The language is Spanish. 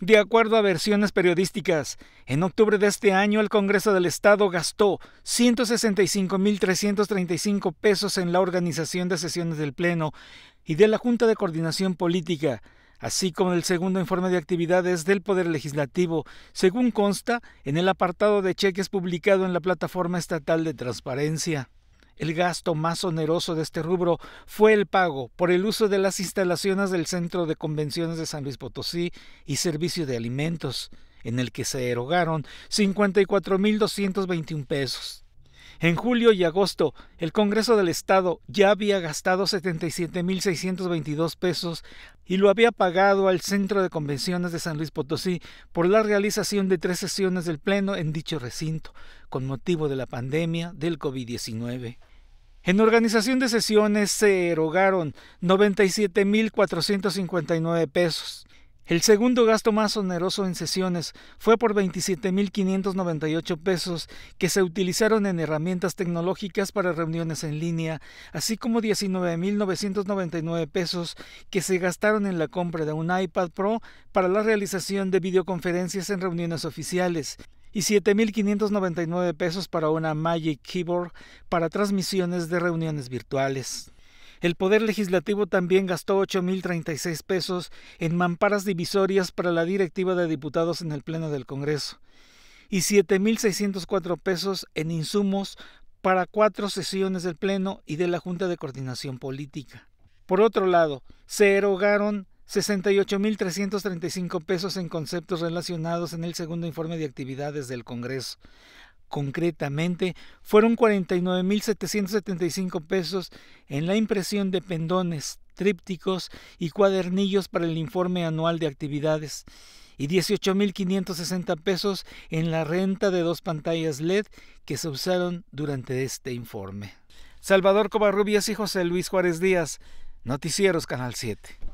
De acuerdo a versiones periodísticas, en octubre de este año el Congreso del Estado gastó 165.335 pesos en la organización de sesiones del Pleno y de la Junta de Coordinación Política, así como el segundo informe de actividades del Poder Legislativo, según consta en el apartado de cheques publicado en la plataforma estatal de transparencia. El gasto más oneroso de este rubro fue el pago por el uso de las instalaciones del Centro de Convenciones de San Luis Potosí y Servicio de Alimentos, en el que se erogaron 54.221 pesos. En julio y agosto, el Congreso del Estado ya había gastado 77.622 pesos y lo había pagado al Centro de Convenciones de San Luis Potosí por la realización de tres sesiones del Pleno en dicho recinto, con motivo de la pandemia del COVID-19. En organización de sesiones se erogaron 97.459 pesos. El segundo gasto más oneroso en sesiones fue por 27.598 pesos que se utilizaron en herramientas tecnológicas para reuniones en línea, así como 19.999 pesos que se gastaron en la compra de un iPad Pro para la realización de videoconferencias en reuniones oficiales y 7.599 pesos para una Magic Keyboard para transmisiones de reuniones virtuales. El Poder Legislativo también gastó 8.036 pesos en mamparas divisorias para la directiva de diputados en el Pleno del Congreso y 7.604 pesos en insumos para cuatro sesiones del Pleno y de la Junta de Coordinación Política. Por otro lado, se erogaron 68.335 pesos en conceptos relacionados en el segundo informe de actividades del Congreso. Concretamente, fueron 49.775 pesos en la impresión de pendones, trípticos y cuadernillos para el informe anual de actividades y 18.560 pesos en la renta de dos pantallas LED que se usaron durante este informe. Salvador Covarrubias y José Luis Juárez Díaz, Noticieros Canal 7.